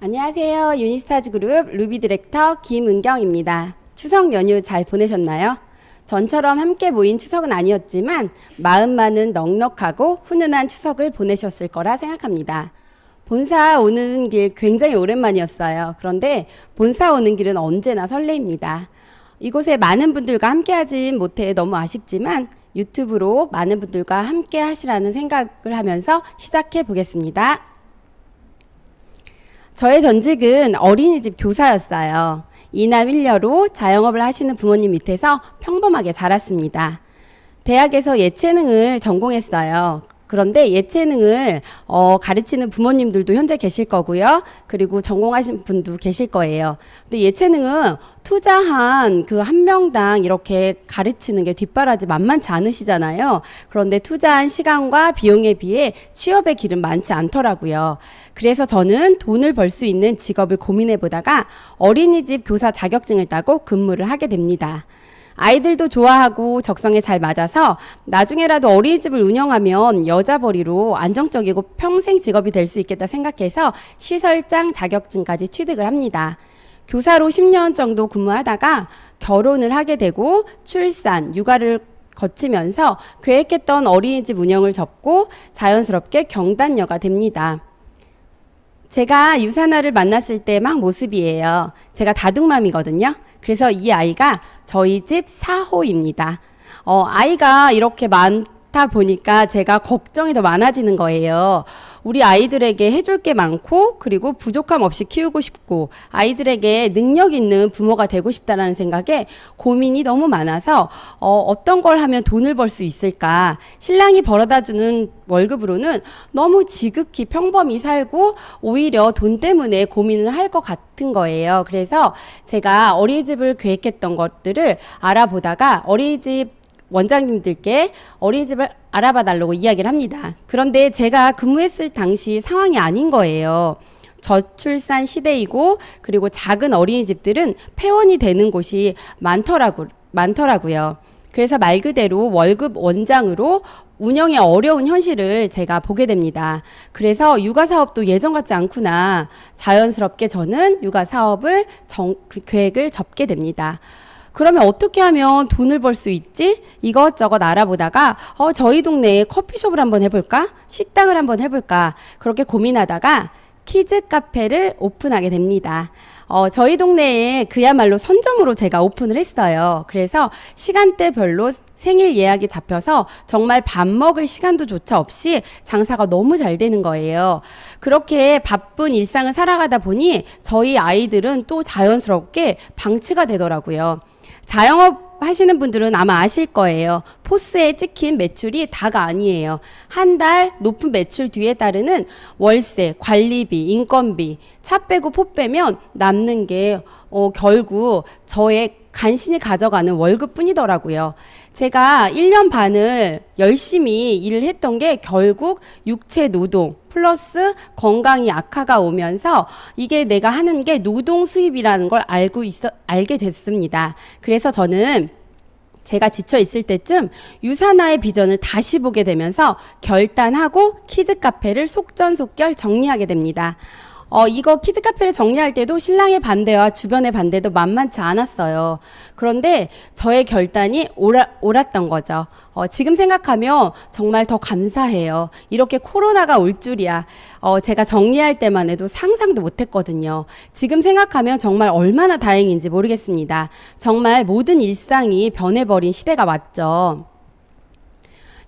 안녕하세요. 유니스타즈 그룹 루비 디렉터 김은경입니다. 추석 연휴 잘 보내셨나요? 전처럼 함께 모인 추석은 아니었지만 마음만은 넉넉하고 훈훈한 추석을 보내셨을 거라 생각합니다. 본사 오는 길 굉장히 오랜만이었어요. 그런데 본사 오는 길은 언제나 설레입니다. 이곳에 많은 분들과 함께 하진 못해 너무 아쉽지만 유튜브로 많은 분들과 함께 하시라는 생각을 하면서 시작해 보겠습니다. 저의 전직은 어린이집 교사였어요. 이남 1녀로 자영업을 하시는 부모님 밑에서 평범하게 자랐습니다. 대학에서 예체능을 전공했어요. 그런데 예체능을 어, 가르치는 부모님들도 현재 계실 거고요. 그리고 전공하신 분도 계실 거예요. 근데 예체능은 투자한 그 한 명당 이렇게 가르치는 게 뒷바라지 만만치 않으시잖아요. 그런데 투자한 시간과 비용에 비해 취업의 길은 많지 않더라고요. 그래서 저는 돈을 벌 수 있는 직업을 고민해 보다가 어린이집 교사 자격증을 따고 근무를 하게 됩니다. 아이들도 좋아하고 적성에 잘 맞아서 나중에라도 어린이집을 운영하면 여자벌이로 안정적이고 평생 직업이 될 수 있겠다 생각해서 시설장 자격증까지 취득을 합니다. 교사로 10년 정도 근무하다가 결혼을 하게 되고 출산, 육아를 거치면서 계획했던 어린이집 운영을 접고 자연스럽게 경단녀가 됩니다. 제가 유산나를 만났을 때 막 모습이에요. 제가 다둥맘이거든요. 그래서 이 아이가 저희 집 4호입니다. 어, 아이가 이렇게 많다 보니까 제가 걱정이 더 많아지는 거예요. 우리 아이들에게 해줄 게 많고 그리고 부족함 없이 키우고 싶고 아이들에게 능력 있는 부모가 되고 싶다라는 생각에 고민이 너무 많아서 어, 어떤 걸 하면 돈을 벌 수 있을까 신랑이 벌어다 주는 월급으로는 너무 지극히 평범히 살고 오히려 돈 때문에 고민을 할 것 같은 거예요 그래서 제가 어린이집을 계획했던 것들을 알아보다가 어린이집 원장님들께 어린이집을 알아봐 달라고 이야기를 합니다. 그런데 제가 근무했을 당시 상황이 아닌 거예요. 저출산 시대이고 그리고 작은 어린이집들은 폐원이 되는 곳이 많더라고 많더라고요. 그래서 말 그대로 월급 원장으로 운영의 어려운 현실을 제가 보게 됩니다. 그래서 육아 사업도 예전 같지 않구나. 자연스럽게 저는 육아 사업을 정, 그 계획을 접게 됩니다. 그러면 어떻게 하면 돈을 벌 수 있지? 이것저것 알아보다가 어, 저희 동네에 커피숍을 한번 해볼까? 식당을 한번 해볼까? 그렇게 고민하다가 키즈 카페를 오픈하게 됩니다. 어, 저희 동네에 그야말로 선점으로 제가 오픈을 했어요. 그래서 시간대별로 생일 예약이 잡혀서 정말 밥 먹을 시간도조차 없이 장사가 너무 잘 되는 거예요. 그렇게 바쁜 일상을 살아가다 보니 저희 아이들은 또 자연스럽게 방치가 되더라고요. 자영업 하시는 분들은 아마 아실 거예요. 포스에 찍힌 매출이 다가 아니에요. 한 달 높은 매출 뒤에 따르는 월세, 관리비, 인건비, 차 빼고 포 빼면 남는 게 어, 결국 저의 간신히 가져가는 월급뿐이더라고요. 제가 1년 반을 열심히 일을 했던 게 결국 육체 노동 플러스 건강이 악화가 오면서 이게 내가 하는 게 노동 수입이라는 걸 알고 있어 알게 됐습니다. 그래서 저는 제가 지쳐 있을 때쯤 유산화의 비전을 다시 보게 되면서 결단하고 키즈 카페를 속전속결 정리하게 됩니다. 어, 이거 키즈 카페를 정리할 때도 신랑의 반대와 주변의 반대도 만만치 않았어요. 그런데 저의 결단이 오라, 옳았던 거죠. 어, 지금 생각하면 정말 더 감사해요. 이렇게 코로나가 올 줄이야. 어, 제가 정리할 때만 해도 상상도 못 했거든요. 지금 생각하면 정말 얼마나 다행인지 모르겠습니다. 정말 모든 일상이 변해버린 시대가 왔죠.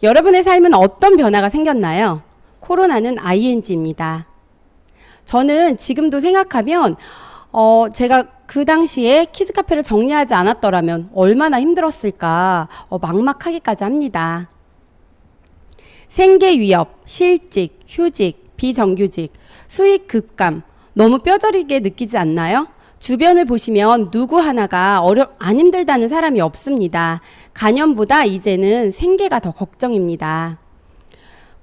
여러분의 삶은 어떤 변화가 생겼나요? 코로나는 ING입니다. 저는 지금도 생각하면 어, 제가 그 당시에 키즈 카페를 정리하지 않았더라면 얼마나 힘들었을까 어, 막막하기까지 합니다. 생계 위협, 실직, 휴직, 비정규직, 수익 급감 너무 뼈저리게 느끼지 않나요? 주변을 보시면 누구 하나가 어려 안 힘들다는 사람이 없습니다. 가년보다 이제는 생계가 더 걱정입니다.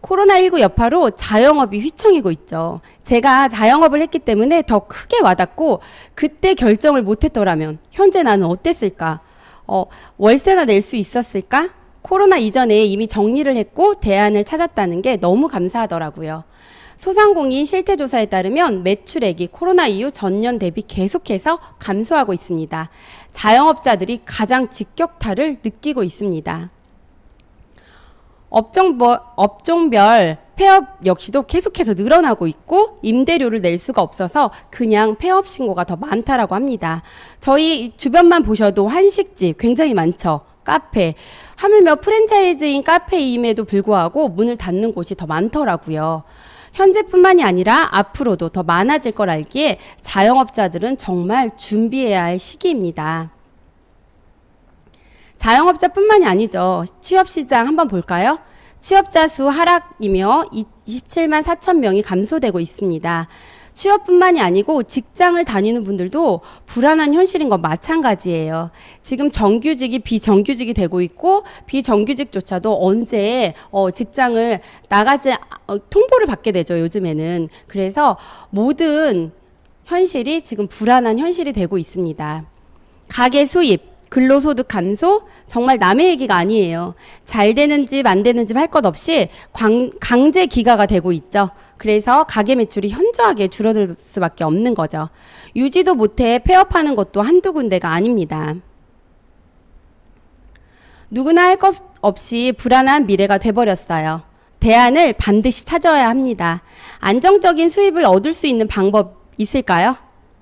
코로나19 여파로 자영업이 휘청이고 있죠. 제가 자영업을 했기 때문에 더 크게 와닿고 그때 결정을 못했더라면 현재 나는 어땠을까? 어, 월세나 낼 수 있었을까? 코로나 이전에 이미 정리를 했고 대안을 찾았다는 게 너무 감사하더라고요. 소상공인 실태조사에 따르면 매출액이 코로나 이후 전년 대비 계속해서 감소하고 있습니다. 자영업자들이 가장 직격타을 느끼고 있습니다. 업종별, 업종별 폐업 역시도 계속해서 늘어나고 있고 임대료를 낼 수가 없어서 그냥 폐업 신고가 더 많다라고 합니다. 저희 주변만 보셔도 한식집 굉장히 많죠. 카페. 하물며 프랜차이즈인 카페임에도 불구하고 문을 닫는 곳이 더 많더라고요. 현재뿐만이 아니라 앞으로도 더 많아질 걸 알기에 자영업자들은 정말 준비해야 할 시기입니다. 자영업자뿐만이 아니죠. 취업시장 한번 볼까요? 취업자 수 하락이며 27만 4천 명이 감소되고 있습니다. 취업뿐만이 아니고 직장을 다니는 분들도 불안한 현실인 건 마찬가지예요. 지금 정규직이 비정규직이 되고 있고 비정규직조차도 언제 어 직장을 나가지 어, 통보를 받게 되죠. 요즘에는 그래서 모든 현실이 지금 불안한 현실이 되고 있습니다. 가계 수입 근로소득 감소 정말 남의 얘기가 아니에요. 잘 되는 집안 되는 집 할 것 없이 광, 강제 기가가 되고 있죠. 그래서 가계 매출이 현저하게 줄어들 수밖에 없는 거죠. 유지도 못해 폐업하는 것도 한두 군데가 아닙니다. 누구나 할 것 없이 불안한 미래가 돼버렸어요. 대안을 반드시 찾아야 합니다. 안정적인 수입을 얻을 수 있는 방법 있을까요?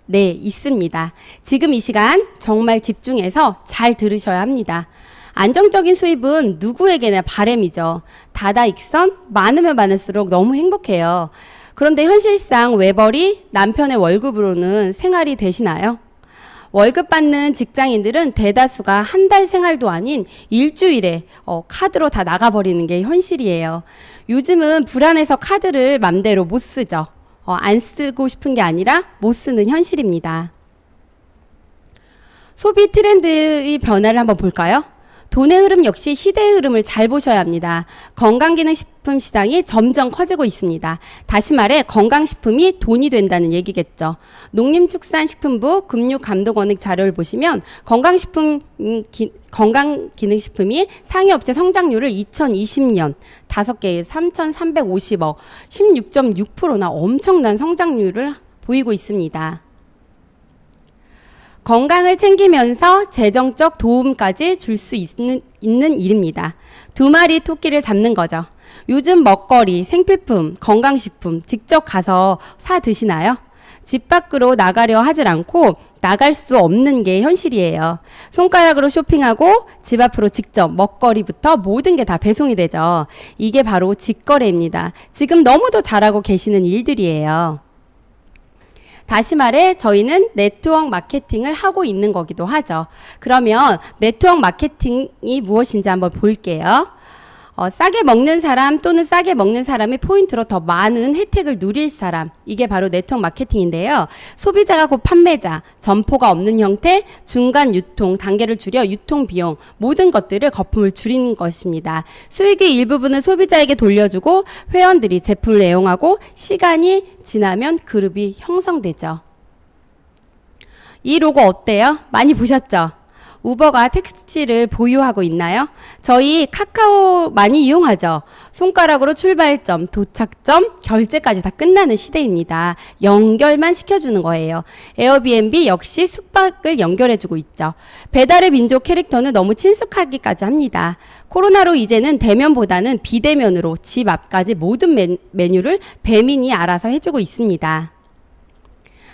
네, 있습니다. 지금 이 시간 정말 집중해서 잘 들으셔야 합니다. 안정적인 수입은 누구에게나 바램이죠. 다다익선 많으면 많을수록 너무 행복해요. 그런데 현실상 외벌이 남편의 월급으로는 생활이 되시나요? 월급 받는 직장인들은 대다수가 한 달 생활도 아닌 일주일에 어, 카드로 다 나가버리는 게 현실이에요. 요즘은 불안해서 카드를 맘대로 못 쓰죠. 어, 안 쓰고 싶은 게 아니라 못 쓰는 현실입니다. 소비 트렌드의 변화를 한번 볼까요? 돈의 흐름 역시 시대의 흐름을 잘 보셔야 합니다. 건강기능식품 시장이 점점 커지고 있습니다. 다시 말해 건강식품이 돈이 된다는 얘기겠죠. 농림축산식품부 금융감독원의 자료를 보시면 건강식품 음, 기, 건강기능식품이 상위업체 성장률을 2020년 5개에 3,350억 16.6%나 엄청난 성장률을 보이고 있습니다. 건강을 챙기면서 재정적 도움까지 줄수 있는, 있는 일입니다. 두 마리 토끼를 잡는 거죠. 요즘 먹거리, 생필품, 건강식품 직접 가서 사 드시나요? 집 밖으로 나가려 하질 않고 나갈 수 없는 게 현실이에요. 손가락으로 쇼핑하고 집 앞으로 직접 먹거리부터 모든 게 다 배송이 되죠. 이게 바로 직거래입니다. 지금 너무도 잘하고 계시는 일들이에요. 다시 말해 저희는 네트워크 마케팅을 하고 있는 거기도 하죠. 그러면 네트워크 마케팅이 무엇인지 한번 볼게요. 어, 싸게 먹는 사람 또는 싸게 먹는 사람의 포인트로 더 많은 혜택을 누릴 사람 이게 바로 네트워크 마케팅인데요. 소비자가 곧 판매자, 점포가 없는 형태, 중간 유통 단계를 줄여 유통 비용 모든 것들을 거품을 줄이는 것입니다. 수익의 일부분은 소비자에게 돌려주고 회원들이 제품을 애용하고 시간이 지나면 그룹이 형성되죠. 이 로고 어때요? 많이 보셨죠? 우버가 택시를 보유하고 있나요? 저희 카카오 많이 이용하죠. 손가락으로 출발점, 도착점, 결제까지 다 끝나는 시대입니다. 연결만 시켜주는 거예요. 에어비앤비 역시 숙박을 연결해주고 있죠. 배달의 민족 캐릭터는 너무 친숙하기까지 합니다. 코로나로 이제는 대면보다는 비대면으로 집 앞까지 모든 메, 메뉴를 배민이 알아서 해주고 있습니다.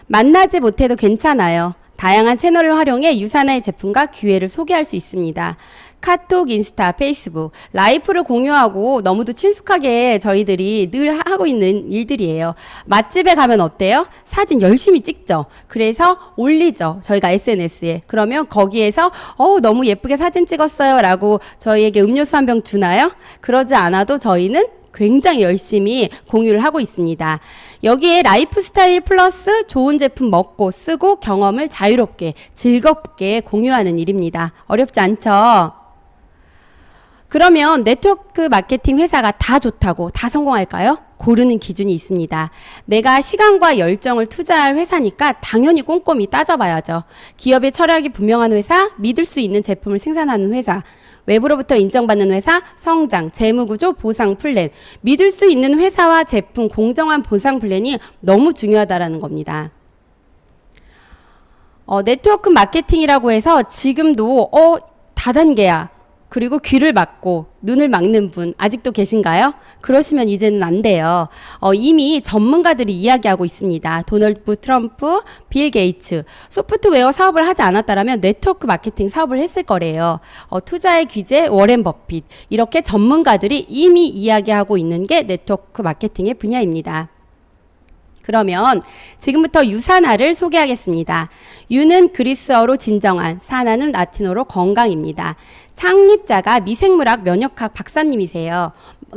만나지 못해도 괜찮아요. 다양한 채널을 활용해 유산의 제품과 기회를 소개할 수 있습니다. 카톡, 인스타, 페이스북, 라이프를 공유하고 너무도 친숙하게 저희들이 늘 하고 있는 일들이에요. 맛집에 가면 어때요? 사진 열심히 찍죠. 그래서 올리죠. 저희가 SNS에. 그러면 거기에서 어우 너무 예쁘게 사진 찍었어요라고 저희에게 음료수 한 병 주나요? 그러지 않아도 저희는 굉장히 열심히 공유를 하고 있습니다. 여기에 라이프스타일 플러스 좋은 제품 먹고 쓰고 경험을 자유롭게 즐겁게 공유하는 일입니다. 어렵지 않죠? 그러면 네트워크 마케팅 회사가 다 좋다고 다 성공할까요? 고르는 기준이 있습니다. 내가 시간과 열정을 투자할 회사니까 당연히 꼼꼼히 따져봐야죠. 기업의 철학이 분명한 회사, 믿을 수 있는 제품을 생산하는 회사, 외부로부터 인정받는 회사, 성장, 재무구조, 보상 플랜, 믿을 수 있는 회사와 제품, 공정한 보상 플랜이 너무 중요하다라는 겁니다. 어, 네트워크 마케팅이라고 해서 지금도 어 다단계야. 그리고 귀를 막고 눈을 막는 분 아직도 계신가요? 그러시면 이제는 안 돼요. 어, 이미 전문가들이 이야기하고 있습니다. 도널드 트럼프, 빌 게이츠 소프트웨어 사업을 하지 않았다면 네트워크 마케팅 사업을 했을 거래요. 어, 투자의 귀재 워렌 버핏 이렇게 전문가들이 이미 이야기하고 있는 게 네트워크 마케팅의 분야입니다. 그러면 지금부터 유산화를 소개하겠습니다. 유는 그리스어로 진정한, 산화는 라틴어로 건강입니다. 창립자가 미생물학 면역학 박사님이세요.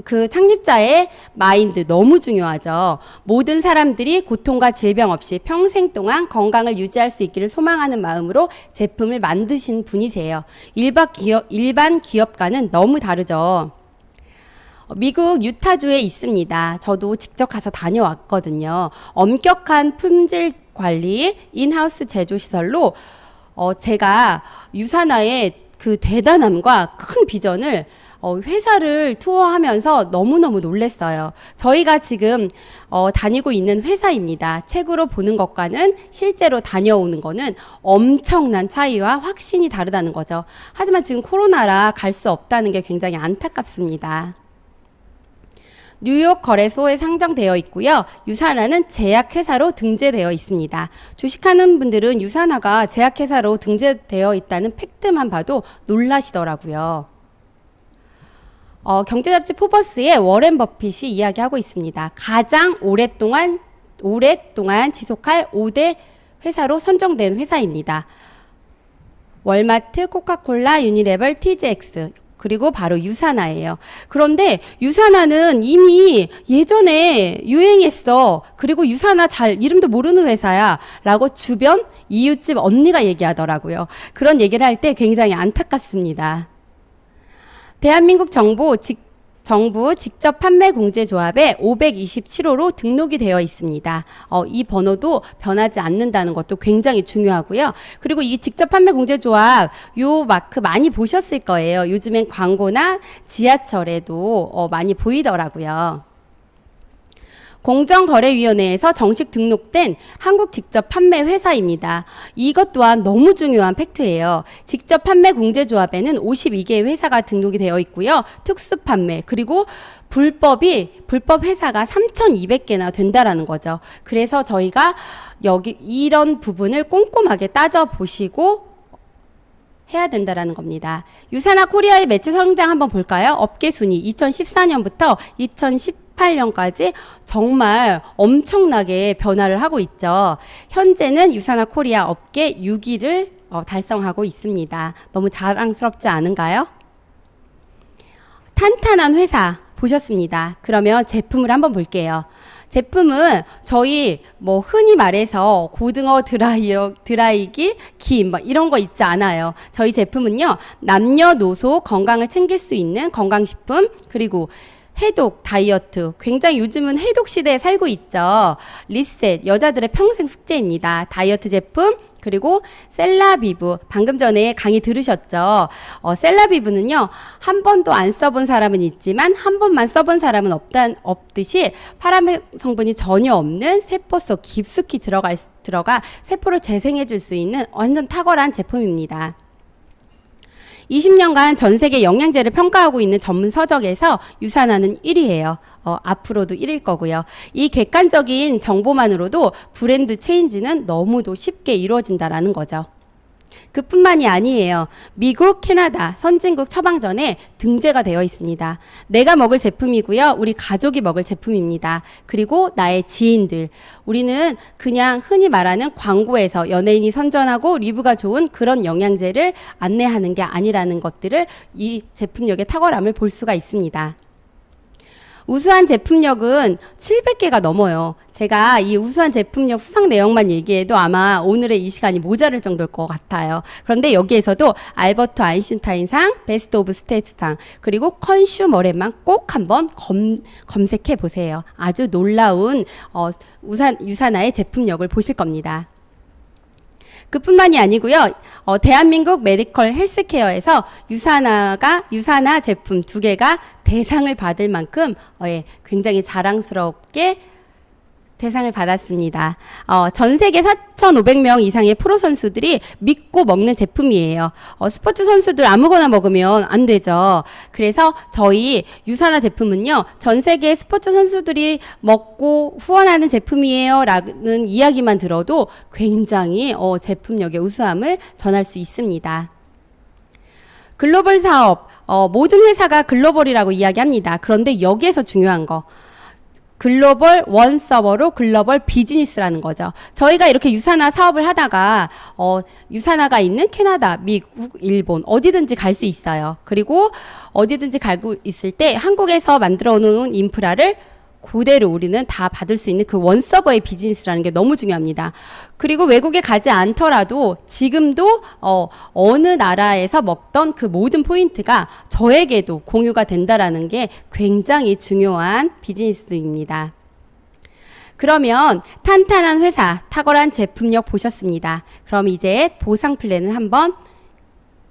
그 창립자의 마인드 너무 중요하죠. 모든 사람들이 고통과 질병 없이 평생 동안 건강을 유지할 수 있기를 소망하는 마음으로 제품을 만드신 분이세요. 일반 기업, 일반 기업과는 너무 다르죠. 어, 미국 유타주에 있습니다. 저도 직접 가서 다녀왔거든요. 엄격한 품질 관리 인하우스 제조 시설로 어, 제가 유산화의 그 대단함과 큰 비전을 어, 회사를 투어하면서 너무너무 놀랬어요. 저희가 지금 어, 다니고 있는 회사입니다. 책으로 보는 것과는 실제로 다녀오는 것은 엄청난 차이와 확신이 다르다는 거죠. 하지만 지금 코로나라 갈 수 없다는 게 굉장히 안타깝습니다. 뉴욕 거래소에 상정되어 있고요. 유산화는 제약회사로 등재되어 있습니다. 주식하는 분들은 유산화가 제약회사로 등재되어 있다는 팩트만 봐도 놀라시더라고요. 어, 경제잡지 포버스의 워렌 버핏이 이야기하고 있습니다. 가장 오랫동안 오랫동안 지속할 5대 회사로 선정된 회사입니다. 월마트, 코카콜라, 유니레벨, TGX 그리고 바로 유산화예요. 그런데 유산화는 이미 예전에 유행했어. 그리고 유산화 잘 이름도 모르는 회사야. 라고 주변 이웃집 언니가 얘기하더라고요. 그런 얘기를 할 때 굉장히 안타깝습니다. 대한민국 정부 직 정부 직접 판매 공제 조합에 527호로 등록이 되어 있습니다. 어, 이 번호도 변하지 않는다는 것도 굉장히 중요하고요. 그리고 이 직접 판매 공제 조합 요 마크 많이 보셨을 거예요. 요즘엔 광고나 지하철에도 어, 많이 보이더라고요. 공정거래위원회에서 정식 등록된 한국 직접 판매 회사입니다. 이것 또한 너무 중요한 팩트예요. 직접 판매 공제조합에는 52개의 회사가 등록이 되어 있고요. 특수 판매 그리고 불법이 불법 회사가 3,200개나 된다라는 거죠. 그래서 저희가 여기 이런 부분을 꼼꼼하게 따져 보시고 해야 된다라는 겁니다. 유산화 코리아의 매출 성장 한번 볼까요? 업계 순위 2014년부터 2010 2018년까지 정말 엄청나게 변화를 하고 있죠. 현재는 유산화 코리아 업계 6위를 어, 달성하고 있습니다. 너무 자랑스럽지 않은가요? 탄탄한 회사 보셨습니다. 그러면 제품을 한번 볼게요. 제품은 저희 뭐 흔히 말해서 고등어 드라이어, 드라이기, 김, 뭐 이런 거 있지 않아요. 저희 제품은요, 남녀노소 건강을 챙길 수 있는 건강식품, 그리고 해독, 다이어트. 굉장히 요즘은 해독 시대에 살고 있죠. 리셋, 여자들의 평생 숙제입니다. 다이어트 제품, 그리고 셀라비브 방금 전에 강의 들으셨죠 어, 셀라비브는요 한 번도 안 써본 사람은 있지만 한 번만 써본 사람은 없단 없듯이 파란 라 성분이 전혀 없는 세포 속 깊숙이 들어갈 들어가 세포를 재생해 줄 수 있는 완전 탁월한 제품입니다. 20년간 전 세계 영양제를 평가하고 있는 전문 서적에서 유산화는 1위예요. 어, 앞으로도 1일 거고요. 이 객관적인 정보만으로도 브랜드 체인지는 너무도 쉽게 이루어진다라는 거죠. 그뿐만이 아니에요. 미국, 캐나다, 선진국 처방전에 등재가 되어 있습니다. 내가 먹을 제품이고요. 우리 가족이 먹을 제품입니다. 그리고 나의 지인들. 우리는 그냥 흔히 말하는 광고에서 연예인이 선전하고 리뷰가 좋은 그런 영양제를 안내하는 게 아니라는 것들을 이 제품력의 탁월함을 볼 수가 있습니다. 우수한 제품력은 700개가 넘어요. 제가 이 우수한 제품력 수상 내용만 얘기해도 아마 오늘의 이 시간이 모자랄 정도일 것 같아요. 그런데 여기에서도 알버트 아인슈타인상, 베스트 오브 스테이트상, 그리고 컨슈머랩만 꼭 한번 검, 검색해 보세요. 아주 놀라운 어, 우산, 유산화의 제품력을 보실 겁니다. 그뿐만이 아니고요. 어, 대한민국 메디컬 헬스케어에서 유산화가 유산화 제품 두 개가 대상을 받을 만큼 어, 예, 굉장히 자랑스럽게 대상을 받았습니다. 어, 전 세계 4,500명 이상의 프로 선수들이 믿고 먹는 제품이에요. 어, 스포츠 선수들 아무거나 먹으면 안 되죠. 그래서 저희 유산화 제품은요, 전 세계 스포츠 선수들이 먹고 후원하는 제품이에요. 라는 이야기만 들어도 굉장히 어, 제품력의 우수함을 전할 수 있습니다. 글로벌 사업, 어, 모든 회사가 글로벌이라고 이야기합니다. 그런데 여기에서 중요한 거. 글로벌 원 서버로 글로벌 비즈니스라는 거죠. 저희가 이렇게 유산화 사업을 하다가 어, 유산화가 있는 캐나다, 미국, 일본 어디든지 갈 수 있어요. 그리고 어디든지 가고 있을 때 한국에서 만들어 놓은 인프라를 고대로 우리는 다 받을 수 있는 그 원서버의 비즈니스라는 게 너무 중요합니다. 그리고 외국에 가지 않더라도 지금도 어, 어느 나라에서 먹던 그 모든 포인트가 저에게도 공유가 된다라는 게 굉장히 중요한 비즈니스입니다. 그러면 탄탄한 회사, 탁월한 제품력 보셨습니다. 그럼 이제 보상 플랜을 한번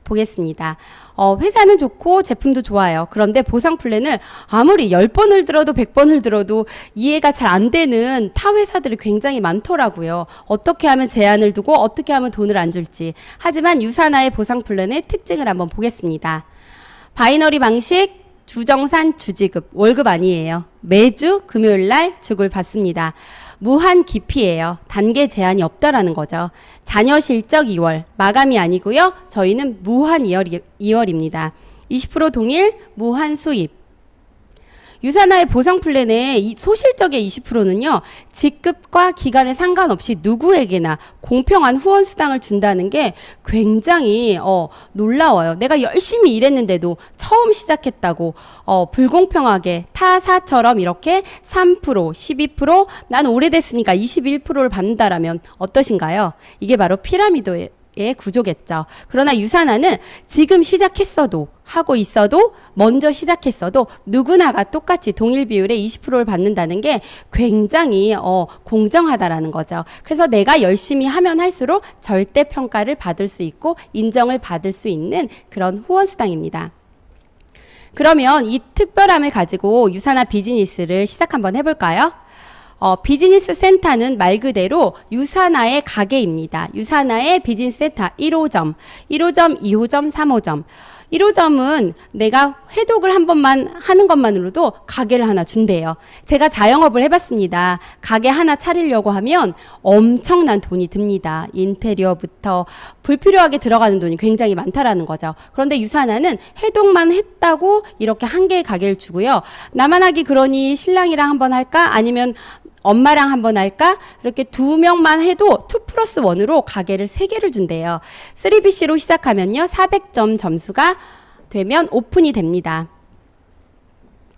보겠습니다. 어, 회사는 좋고 제품도 좋아요. 그런데 보상 플랜을 아무리 1 0번을 들어도 1 0 0번을 들어도 이해가 잘 안 되는 타 회사들이 굉장히 많더라고요. 어떻게 하면 제한을 두고 어떻게 하면 돈을 안 줄지. 하지만 유사나의 보상 플랜의 특징을 한번 보겠습니다. 바이너리 방식, 주정산 주지급 월급 아니에요. 매주 금요일 날 주급을 받습니다. 무한 깊이에요 단계 제한이 없다라는 거죠. 자녀 실적 2월 마감이 아니고요. 저희는 무한 2월, 2월입니다. 20% 동일 무한 수입 유산화의 보상 플랜의 소실적의 20%는요. 직급과 기간에 상관없이 누구에게나 공평한 후원 수당을 준다는 게 굉장히 어, 놀라워요. 내가 열심히 일했는데도 처음 시작했다고 어, 불공평하게 타사처럼 이렇게 3%, 12%, 난 오래됐으니까 21%를 받는다라면 어떠신가요? 이게 바로 피라미드의 구조겠죠. 그러나 유산화는 지금 시작했어도 하고 있어도 먼저 시작했어도 누구나가 똑같이 동일 비율의 20%를 받는다는 게 굉장히 어, 공정하다라는 거죠. 그래서 내가 열심히 하면 할수록 절대 평가를 받을 수 있고 인정을 받을 수 있는 그런 후원 수당입니다. 그러면 이 특별함을 가지고 유산화 비즈니스를 시작 한번 해볼까요? 어, 비즈니스 센터는 말 그대로 유산화의 가게입니다. 유산화의 비즈니스 센터 1호점, 1호점, 2호점, 3호점. 1호점은 내가 회독을 한 번만 하는 것만으로도 가게를 하나 준대요. 제가 자영업을 해봤습니다. 가게 하나 차리려고 하면 엄청난 돈이 듭니다. 인테리어부터 불필요하게 들어가는 돈이 굉장히 많다라는 거죠. 그런데 유산하는 회독만 했다고 이렇게 한 개의 가게를 주고요. 나만 하기 그러니 신랑이랑 한 번 할까? 아니면 엄마랑 한번 할까? 이렇게 두 명만 해도 2 플러스 1으로 가게를 3개를 준대요. 3BC로 시작하면요. 400점 점수가 되면 오픈이 됩니다.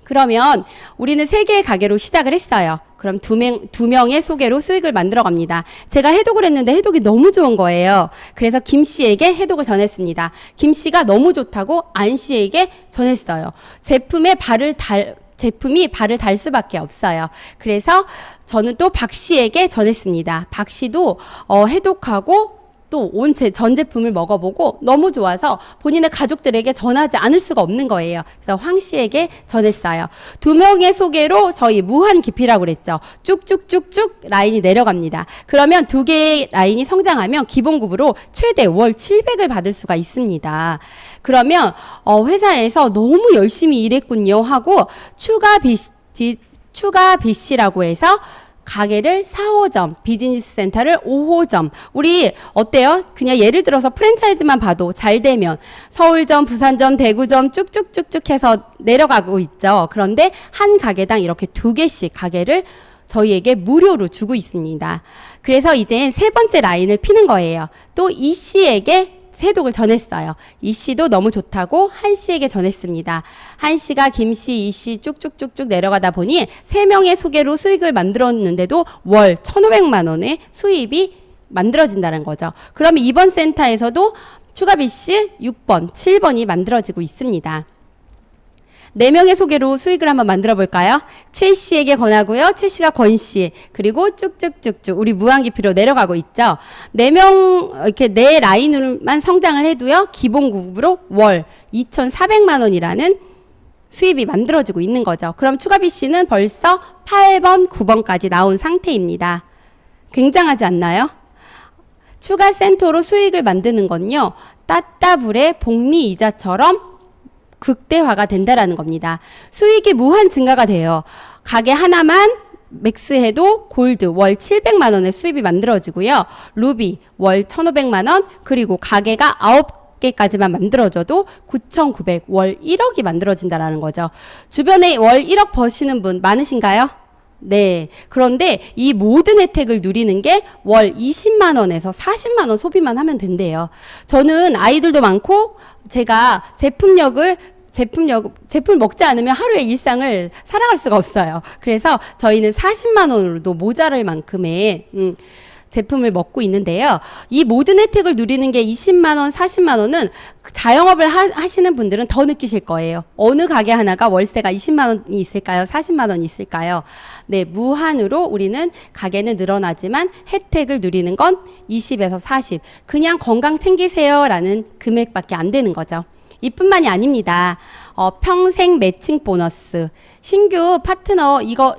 그러면 우리는 3개의 가게로 시작을 했어요. 그럼 두, 명, 두 명의 소개로 수익을 만들어 갑니다. 제가 해독을 했는데 해독이 너무 좋은 거예요. 그래서 김 씨에게 해독을 전했습니다. 김 씨가 너무 좋다고 안 씨에게 전했어요. 제품에 발을 달, 제품이 발을 달 수밖에 없어요. 그래서 저는 또 박 씨에게 전했습니다. 박 씨도 어, 해독하고 또 온체 전 제품을 먹어보고 너무 좋아서 본인의 가족들에게 전하지 않을 수가 없는 거예요. 그래서 황 씨에게 전했어요. 두 명의 소개로 저희 무한 깊이라고 그랬죠. 쭉쭉쭉쭉 라인이 내려갑니다. 그러면 두 개의 라인이 성장하면 기본 급으로 최대 월 700을 받을 수가 있습니다. 그러면 어 회사에서 너무 열심히 일했군요 하고 추가 비 추가 BC라고 해서 가게를 4호점, 비즈니스 센터를 5호점. 우리 어때요? 그냥 예를 들어서 프랜차이즈만 봐도 잘 되면 서울점, 부산점, 대구점 쭉쭉쭉쭉 해서 내려가고 있죠. 그런데 한 가게당 이렇게 두 개씩 가게를 저희에게 무료로 주고 있습니다. 그래서 이제 세 번째 라인을 피는 거예요. 또 이 씨에게 세독을 전했어요. 이 씨도 너무 좋다고 한 씨에게 전했습니다. 한 씨가 김 씨, 이 씨 쭉쭉쭉쭉 내려가다 보니 세 명의 소개로 수익을 만들었는데도 월 1,500만 원의 수입이 만들어진다는 거죠. 그러면 이번 센터에서도 추가비 씨 6번, 7번이 만들어지고 있습니다. 4명의 소개로 수익을 한번 만들어 볼까요? 최 씨에게 권하고요. 최 씨가 권 씨, 그리고 쭉쭉쭉쭉 우리 무한기피로 내려가고 있죠. 4명 이렇게 네 라인으로만 성장을 해도요. 기본 구급으로 월 2,400만 원이라는 수입이 만들어지고 있는 거죠. 그럼 추가비 씨는 벌써 8번, 9번까지 나온 상태입니다. 굉장하지 않나요? 추가 센터로 수익을 만드는 건요. 따따불의 복리 이자처럼 극대화가 된다라는 겁니다. 수익이 무한 증가가 돼요. 가게 하나만 맥스해도 골드 월 700만 원의 수입이 만들어지고요. 루비 월 1,500만 원 그리고 가게가 9개까지만 만들어져도 9,900 월 1억이 만들어진다라는 거죠. 주변에 월 1억 버시는 분 많으신가요? 네. 그런데 이 모든 혜택을 누리는 게 월 20만 원에서 40만 원 소비만 하면 된대요. 저는 아이들도 많고 제가 제품력을 제품 여, 제품 먹지 않으면 하루의 일상을 살아갈 수가 없어요. 그래서 저희는 40만 원으로도 모자랄 만큼의 음, 제품을 먹고 있는데요. 이 모든 혜택을 누리는 게 20만 원, 40만 원은 그 자영업을 하, 시는 분들은 더 느끼실 거예요. 어느 가게 하나가 월세가 20만 원이 있을까요? 40만 원이 있을까요? 네, 무한으로 우리는 가게는 늘어나지만 혜택을 누리는 건 20에서 40. 그냥 건강 챙기세요라는 금액밖에 안 되는 거죠. 이뿐만이 아닙니다. 어, 평생 매칭 보너스, 신규 파트너 이거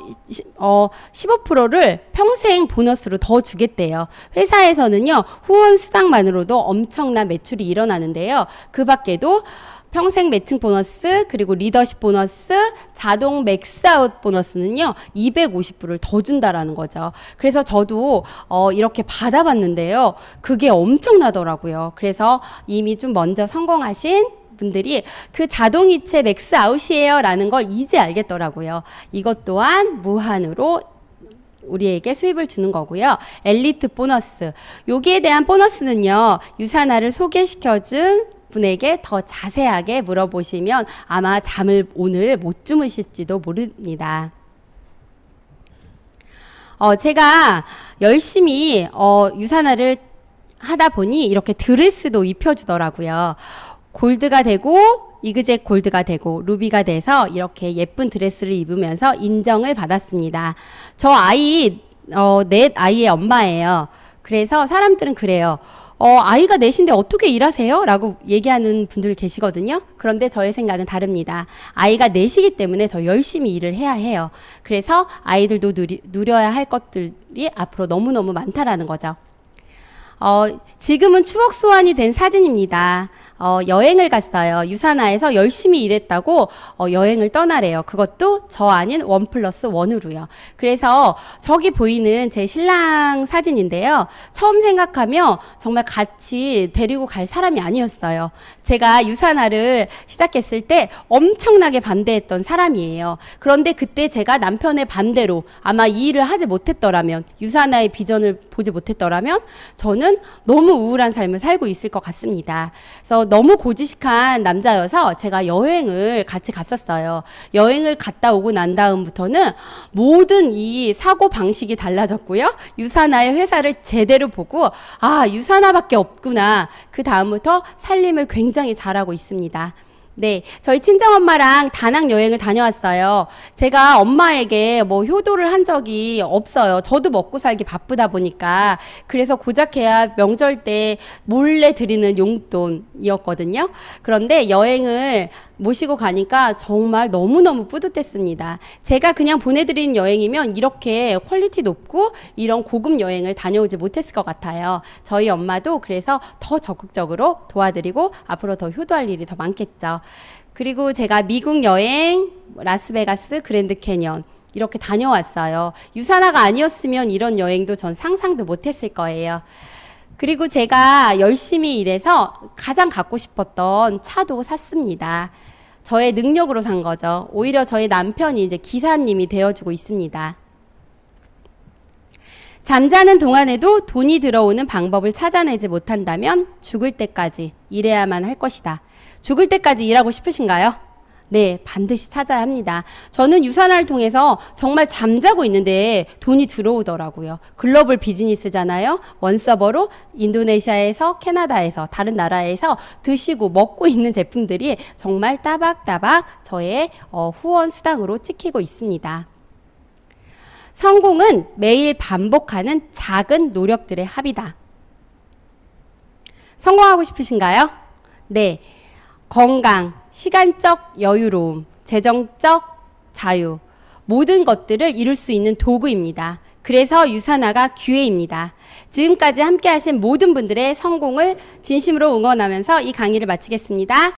어, 15%를 평생 보너스로 더 주겠대요. 회사에서는요 후원 수당만으로도 엄청난 매출이 일어나는데요. 그 밖에도 평생 매칭 보너스 그리고 리더십 보너스 자동 맥스아웃 보너스는요 2 5 0를더 준다라는 거죠 그래서 저도 어, 이렇게 받아봤는데요 그게 엄청나더라고요 그래서 이미 좀 먼저 성공하신 분들이 그 자동이체 맥스 아웃이에요라는 걸 이제 알겠더라고요. 이것 또한 무한으로 우리에게 수입을 주는 거고요. 엘리트 보너스. 여기에 대한 보너스는요. 유산화를 소개시켜준 분에게 더 자세하게 물어보시면 아마 잠을 오늘 못 주무실지도 모릅니다. 어, 제가 열심히 어, 유산화를 하다 보니 이렇게 드레스도 입혀주더라고요. 골드가 되고 이그잭 골드가 되고 루비가 돼서 이렇게 예쁜 드레스를 입으면서 인정을 받았습니다. 저 아이 어, 넷 아이의 엄마예요. 그래서 사람들은 그래요. 어, 아이가 넷인데 어떻게 일하세요? 라고 얘기하는 분들 계시거든요. 그런데 저의 생각은 다릅니다. 아이가 넷이기 때문에 더 열심히 일을 해야 해요. 그래서 아이들도 누리, 누려야 할 것들이 앞으로 너무너무 많다라는 거죠. 어, 지금은 추억 소환이 된 사진입니다. 어, 여행을 갔어요. 유산화에서 열심히 일했다고 어, 여행을 떠나래요. 그것도 저 아닌 원 플러스 원으로요. 그래서 저기 보이는 제 신랑 사진인데요. 처음 생각하며 정말 같이 데리고 갈 사람이 아니었어요. 제가 유산화를 시작했을 때 엄청나게 반대했던 사람이에요. 그런데 그때 제가 남편의 반대로 아마 이 일을 하지 못했더라면 유산화의 비전을 보지 못했더라면 저는 너무 우울한 삶을 살고 있을 것 같습니다. 그래서 너무 고지식한 남자여서 제가 여행을 같이 갔었어요. 여행을 갔다 오고 난 다음부터는 모든 이 사고 방식이 달라졌고요. 유사나의 회사를 제대로 보고 아 유사나밖에 없구나. 그 다음부터 살림을 굉장히 잘하고 있습니다. 네, 저희 친정엄마랑 다낭 여행을 다녀왔어요. 제가 엄마에게 뭐 효도를 한 적이 없어요. 저도 먹고 살기 바쁘다 보니까. 그래서 고작해야 명절 때 몰래 드리는 용돈이었거든요. 그런데 여행을 모시고 가니까 정말 너무너무 뿌듯했습니다. 제가 그냥 보내드린 여행이면 이렇게 퀄리티 높고 이런 고급 여행을 다녀오지 못했을 것 같아요. 저희 엄마도 그래서 더 적극적으로 도와드리고 앞으로 더 효도할 일이 더 많겠죠. 그리고 제가 미국 여행, 라스베가스, 그랜드 캐년, 이렇게 다녀왔어요. 유산화가 아니었으면 이런 여행도 전 상상도 못했을 거예요. 그리고 제가 열심히 일해서 가장 갖고 싶었던 차도 샀습니다. 저의 능력으로 산 거죠. 오히려 저희 남편이 이제 기사님이 되어주고 있습니다. 잠자는 동안에도 돈이 들어오는 방법을 찾아내지 못한다면 죽을 때까지 일해야만 할 것이다. 죽을 때까지 일하고 싶으신가요? 네, 반드시 찾아야 합니다. 저는 유산화를 통해서 정말 잠자고 있는데 돈이 들어오더라고요. 글로벌 비즈니스잖아요. 원서버로 인도네시아에서 캐나다에서 다른 나라에서 드시고 먹고 있는 제품들이 정말 따박따박 저의 어, 후원 수당으로 찍히고 있습니다. 성공은 매일 반복하는 작은 노력들의 합이다. 성공하고 싶으신가요? 네. 건강, 시간적 여유로움, 재정적 자유, 모든 것들을 이룰 수 있는 도구입니다. 그래서 유산화가 기회입니다. 지금까지 함께 하신 모든 분들의 성공을 진심으로 응원하면서 이 강의를 마치겠습니다.